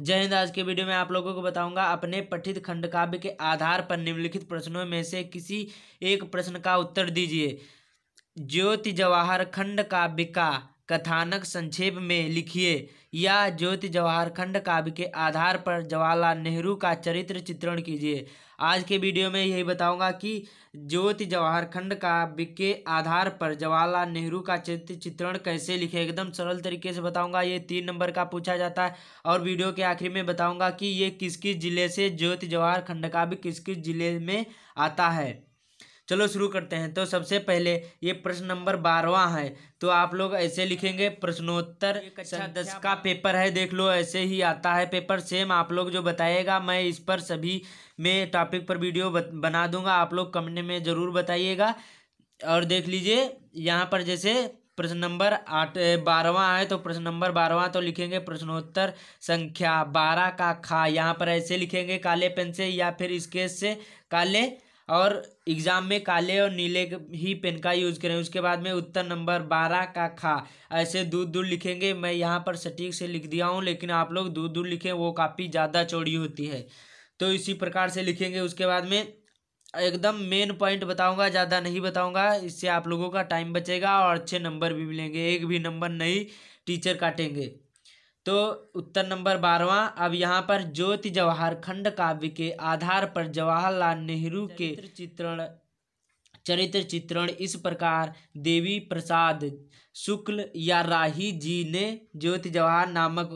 जय हिंद आज के वीडियो में आप लोगों को बताऊंगा अपने पठित खंड काव्य के आधार पर निम्नलिखित प्रश्नों में से किसी एक प्रश्न का उत्तर दीजिए ज्योति जवाहर खंड काव्य का कथानक संक्षेप में लिखिए या ज्योति जवाहर खंड काव्य के आधार पर जवाहरलाल नेहरू का चरित्र चित्रण कीजिए आज के वीडियो में यही बताऊंगा कि ज्योति जवाहर खंड काव्य के आधार पर जवाहरलाल नेहरू का चरित्र चित्रण कैसे लिखे एकदम सरल तरीके से बताऊंगा ये तीन नंबर का पूछा जाता है और वीडियो के आखिरी में बताऊँगा कि ये किस किस जिले से ज्योति जवाहर खंड काव्य किस किस जिले में आता है चलो शुरू करते हैं तो सबसे पहले ये प्रश्न नंबर बारवा है तो आप लोग ऐसे लिखेंगे प्रश्नोत्तर अच्छा दस का पेपर है देख लो ऐसे ही आता है पेपर सेम आप लोग जो बताइएगा मैं इस पर सभी में टॉपिक पर वीडियो बना दूंगा आप लोग कमेंट में ज़रूर बताइएगा और देख लीजिए यहाँ पर जैसे प्रश्न नंबर आठ बारहवा है तो प्रश्न नंबर बारहवा तो लिखेंगे प्रश्नोत्तर संख्या बारह का खा यहाँ पर ऐसे लिखेंगे काले पेन से या फिर स्केच से काले और एग्ज़ाम में काले और नीले ही पेन का यूज़ करें उसके बाद में उत्तर नंबर बारह का खा ऐसे दूर दूर लिखेंगे मैं यहाँ पर सटीक से लिख दिया हूँ लेकिन आप लोग दूर दूर लिखें वो काफ़ी ज़्यादा चौड़ी होती है तो इसी प्रकार से लिखेंगे उसके बाद में एकदम मेन पॉइंट बताऊंगा ज़्यादा नहीं बताऊंगा इससे आप लोगों का टाइम बचेगा और अच्छे नंबर भी मिलेंगे एक भी नंबर नहीं टीचर काटेंगे तो उत्तर नंबर बारवा अब यहाँ पर ज्योति जवाहर खंड काव्य के आधार पर जवाहरलाल नेहरू के चित्रण चरित्र चित्रण इस प्रकार देवी प्रसाद शुक्ल या राही जी ने ज्योति जवाहर नामक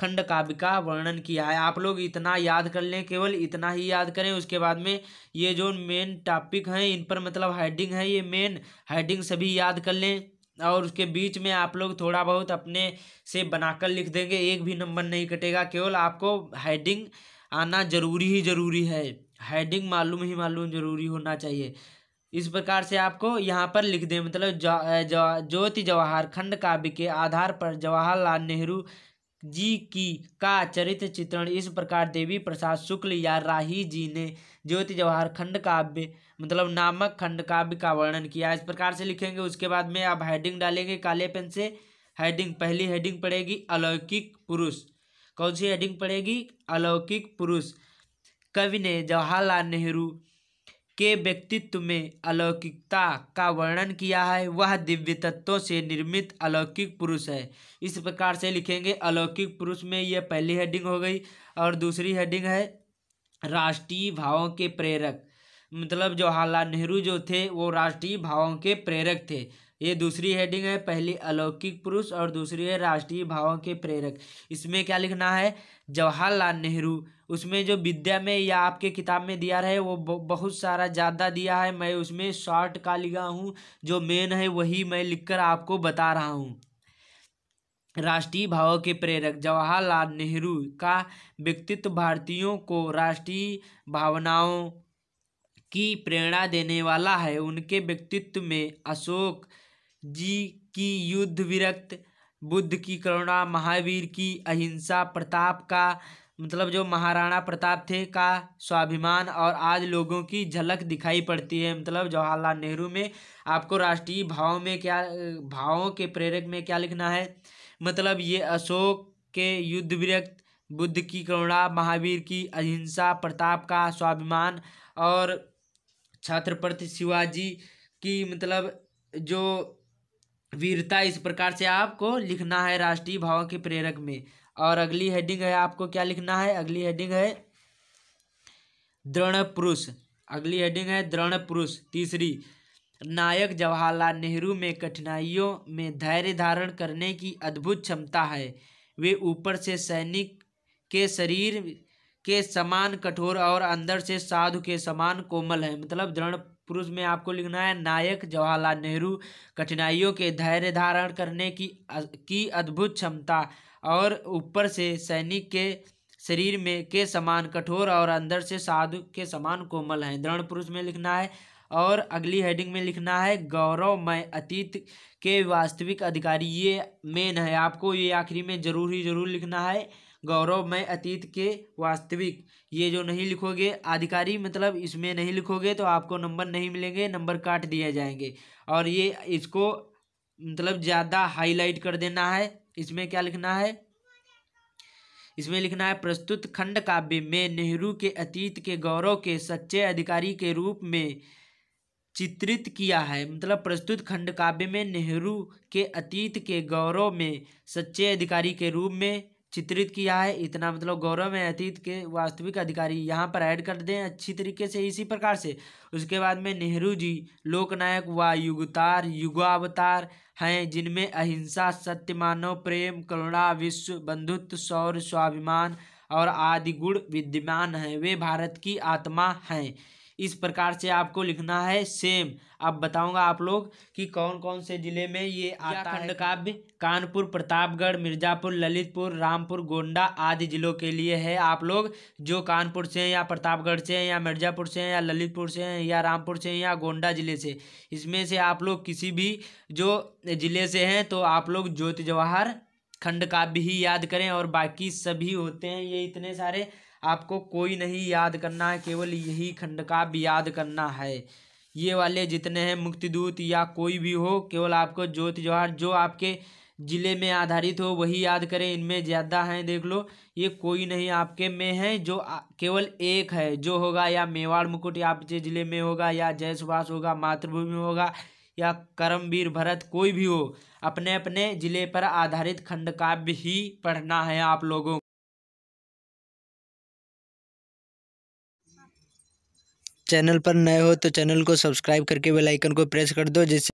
खंड काव्य का वर्णन किया है आप लोग इतना याद कर लें केवल इतना ही याद करें उसके बाद में ये जो मेन टॉपिक हैं इन पर मतलब हेडिंग है ये मेन हेडिंग सभी याद कर लें और उसके बीच में आप लोग थोड़ा बहुत अपने से बनाकर लिख देंगे एक भी नंबर नहीं कटेगा केवल आपको हेडिंग आना जरूरी ही जरूरी है हेडिंग मालूम ही मालूम जरूरी होना चाहिए इस प्रकार से आपको यहाँ पर लिख दें मतलब ज्योति जवाहर खंड काव्य के आधार पर जवाहरलाल नेहरू जी की का चरित्र चित्रण इस प्रकार देवी प्रसाद शुक्ल या राही जी ने ज्योति जवाहर खंड काव्य मतलब नामक खंड काव्य का वर्णन किया इस प्रकार से लिखेंगे उसके बाद में आप हेडिंग डालेंगे काले पेन से हेडिंग पहली हेडिंग पड़ेगी अलौकिक पुरुष कौन सी हेडिंग पड़ेगी अलौकिक पुरुष कवि ने जवाहरलाल नेहरू के व्यक्तित्व में अलौकिकता का वर्णन किया है वह दिव्य तत्वों से निर्मित अलौकिक पुरुष है इस प्रकार से लिखेंगे अलौकिक पुरुष में यह पहली हेडिंग हो गई और दूसरी हेडिंग है राष्ट्रीय भावों के प्रेरक मतलब जवाहरलाल नेहरू जो थे वो राष्ट्रीय भावों के प्रेरक थे ये दूसरी हेडिंग है पहली अलौकिक पुरुष और दूसरी है राष्ट्रीय भावों के प्रेरक इसमें क्या लिखना है जवाहरलाल नेहरू उसमें जो विद्या में या आपके किताब में दिया रहे वो बहुत सारा ज़्यादा दिया है मैं उसमें शॉर्ट का लिखा हूँ जो मेन है वही मैं लिखकर आपको बता रहा हूँ राष्ट्रीय भावों के प्रेरक जवाहरलाल नेहरू का व्यक्तित्व भारतीयों को राष्ट्रीय भावनाओं की प्रेरणा देने वाला है उनके व्यक्तित्व में अशोक जी की युद्ध विरक्त बुद्ध की करुणा महावीर की अहिंसा प्रताप का मतलब जो महाराणा प्रताप थे का स्वाभिमान और आज लोगों की झलक दिखाई पड़ती है मतलब जवाहरलाल नेहरू में आपको राष्ट्रीय भाव में क्या भावों के प्रेरक में क्या लिखना है मतलब ये अशोक के युद्ध विरक्त बुद्ध की करुणा महावीर की अहिंसा प्रताप का स्वाभिमान और छत्रपति शिवाजी की मतलब जो वीरता इस प्रकार से आपको लिखना है राष्ट्रीय भाव के प्रेरक में और अगली हेडिंग है आपको क्या लिखना है अगली हेडिंग है दृढ़ पुरुष अगली हेडिंग है दृढ़ पुरुष तीसरी नायक जवाहरलाल नेहरू में कठिनाइयों में धैर्य धारण करने की अद्भुत क्षमता है वे ऊपर से सैनिक के शरीर के समान कठोर और अंदर से साधु के समान कोमल है मतलब दृढ़ पुरुष में आपको लिखना है नायक जवाहरलाल नेहरू कठिनाइयों के धैर्य धारण करने की की अद्भुत क्षमता और ऊपर से सैनिक के शरीर में के समान कठोर और अंदर से साधु के समान कोमल है दृढ़ पुरुष में लिखना है और अगली हेडिंग में लिखना है गौरवमय अतीत के वास्तविक अधिकारी ये मेन है आपको ये आखिरी में जरूर ही जरूर लिखना है गौरवमय अतीत के वास्तविक ये जो नहीं लिखोगे आधिकारी मतलब इसमें नहीं लिखोगे तो आपको नंबर नहीं मिलेंगे नंबर काट दिए जाएंगे और ये इसको मतलब ज़्यादा हाईलाइट कर देना है इसमें क्या लिखना है इसमें लिखना है प्रस्तुत खंड काव्य में नेहरू के अतीत के गौरव के सच्चे अधिकारी के रूप में चित्रित किया है मतलब प्रस्तुत खंड काव्य में नेहरू के अतीत के गौरव में सच्चे अधिकारी के रूप में चित्रित किया है इतना मतलब गौरव है अतीत के वास्तविक अधिकारी यहाँ पर ऐड कर दें अच्छी तरीके से इसी प्रकार से उसके बाद में नेहरू जी लोकनायक व युगतार युगावतार हैं जिनमें अहिंसा सत्य मानव प्रेम करुणा विश्व बंधुत्व सौर स्वाभिमान और आदि गुण विद्यमान हैं वे भारत की आत्मा हैं इस प्रकार से आपको लिखना है सेम अब बताऊंगा आप लोग कि कौन कौन से जिले में ये आता खंड काव्य कानपुर प्रतापगढ़ मिर्जापुर ललितपुर रामपुर गोंडा आदि जिलों के लिए है आप लोग जो कानपुर से हैं या प्रतापगढ़ से हैं या मिर्जापुर से हैं या ललितपुर से हैं या रामपुर से हैं या गोंडा जिले से इसमें से आप लोग किसी भी जो ज़िले से हैं तो आप लोग ज्योति जवाहर खंड काव्य ही याद करें और बाकी सभी होते हैं ये इतने सारे आपको कोई नहीं याद करना है केवल यही खंड काव्य याद करना है ये वाले जितने हैं मुक्तिदूत या कोई भी हो केवल आपको ज्योति जवाहर जो आपके ज़िले में आधारित हो वही याद करें इनमें ज़्यादा हैं देख लो ये कोई नहीं आपके में है जो केवल एक है जो होगा या मेवाड़ मुकुट या आपके ज़िले में होगा या जय सुभाष होगा मातृभूमि होगा या करमवीर भरत कोई भी हो अपने अपने जिले पर आधारित खंडकाव्य ही पढ़ना है आप लोगों चैनल पर नए हो तो चैनल को सब्सक्राइब करके बेल आइकन को प्रेस कर दो जिससे